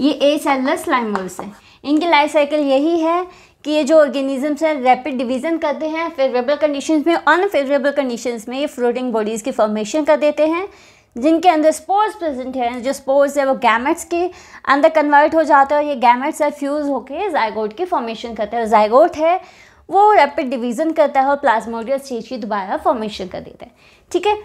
ये ए सेलर स्लाइमोल्स हैं इनकी लाइफ साइकिल यही है कि ये जो ऑर्गेनिजम्स हैं रैपिड डिवीजन करते हैं फेवरेबल कंडीशंस में अनफेवरेबल कंडीशंस में ये फ्लोटिंग बॉडीज़ की फॉर्मेशन कर देते हैं जिनके अंदर स्पोर्स प्रेजेंट हैं जो स्पोर्स है वो गैमेट्स के अंदर कन्वर्ट हो जाता है और ये गैमेट्स है फ्यूज़ होकर जायगोट की फॉर्मेशन करता है जायगोट है वो रैपिड डिवीज़न करता है और प्लाज्मोडियल स्टेज की दोबारा फॉर्मेशन कर देता है ठीक है